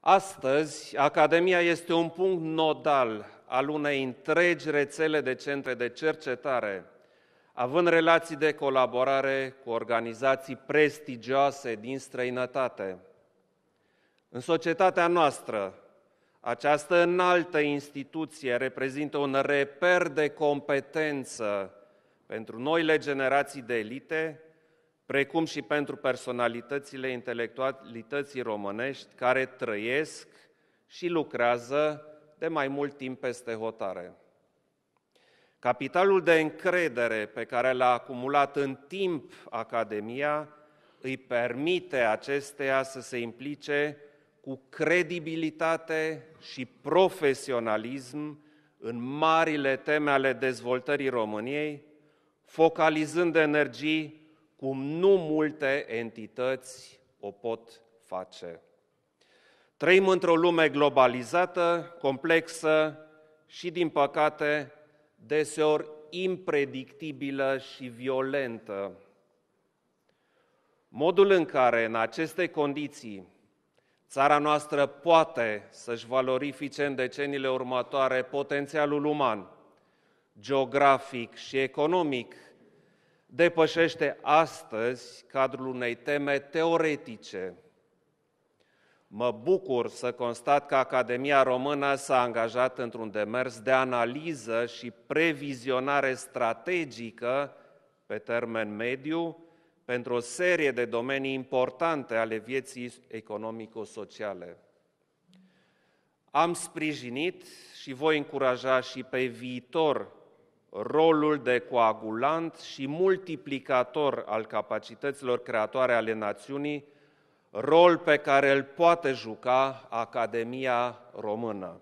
Astăzi, Academia este un punct nodal al unei întregi rețele de centre de cercetare, având relații de colaborare cu organizații prestigioase din străinătate. În societatea noastră, această înaltă instituție reprezintă un reper de competență pentru noile generații de elite precum și pentru personalitățile intelectualității românești care trăiesc și lucrează de mai mult timp peste hotare. Capitalul de încredere pe care l-a acumulat în timp Academia îi permite acesteia să se implice cu credibilitate și profesionalism în marile teme ale dezvoltării României, focalizând energii cum nu multe entități o pot face. Trăim într-o lume globalizată, complexă și, din păcate, deseori impredictibilă și violentă. Modul în care, în aceste condiții, țara noastră poate să-și valorifice în deceniile următoare potențialul uman, geografic și economic, depășește astăzi cadrul unei teme teoretice. Mă bucur să constat că Academia Română s-a angajat într-un demers de analiză și previzionare strategică pe termen mediu pentru o serie de domenii importante ale vieții economico-sociale. Am sprijinit și voi încuraja și pe viitor rolul de coagulant și multiplicator al capacităților creatoare ale națiunii, rol pe care îl poate juca Academia Română.